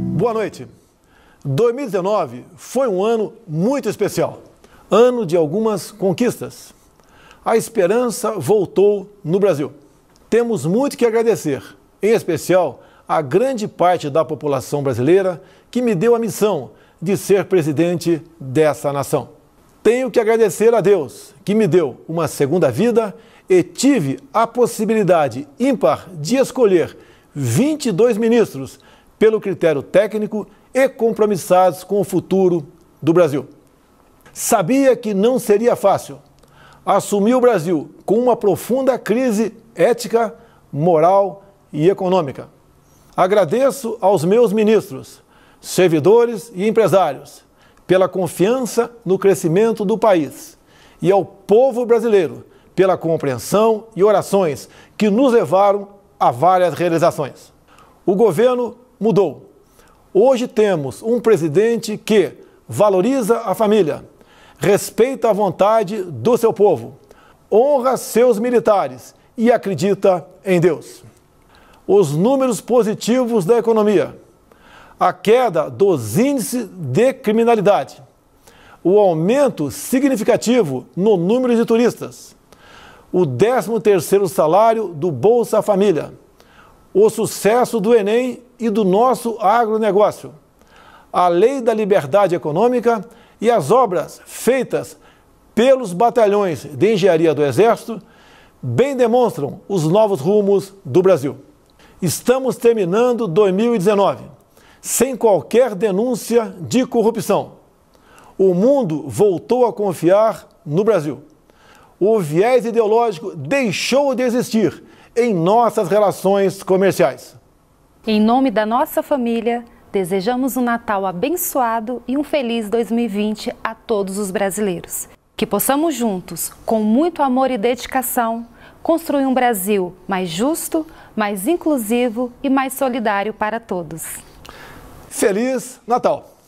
Boa noite. 2019 foi um ano muito especial, ano de algumas conquistas. A esperança voltou no Brasil. Temos muito que agradecer, em especial a grande parte da população brasileira que me deu a missão de ser presidente dessa nação. Tenho que agradecer a Deus que me deu uma segunda vida e tive a possibilidade ímpar de escolher 22 ministros pelo critério técnico e compromissados com o futuro do Brasil. Sabia que não seria fácil. assumir o Brasil com uma profunda crise ética, moral e econômica. Agradeço aos meus ministros, servidores e empresários pela confiança no crescimento do país e ao povo brasileiro pela compreensão e orações que nos levaram a várias realizações. O governo mudou. Hoje temos um presidente que valoriza a família, respeita a vontade do seu povo, honra seus militares e acredita em Deus. Os números positivos da economia, a queda dos índices de criminalidade, o aumento significativo no número de turistas, o 13º salário do Bolsa Família, o sucesso do Enem e do nosso agronegócio, a lei da liberdade econômica e as obras feitas pelos batalhões de engenharia do Exército bem demonstram os novos rumos do Brasil. Estamos terminando 2019 sem qualquer denúncia de corrupção. O mundo voltou a confiar no Brasil o viés ideológico deixou de existir em nossas relações comerciais. Em nome da nossa família, desejamos um Natal abençoado e um feliz 2020 a todos os brasileiros. Que possamos juntos, com muito amor e dedicação, construir um Brasil mais justo, mais inclusivo e mais solidário para todos. Feliz Natal!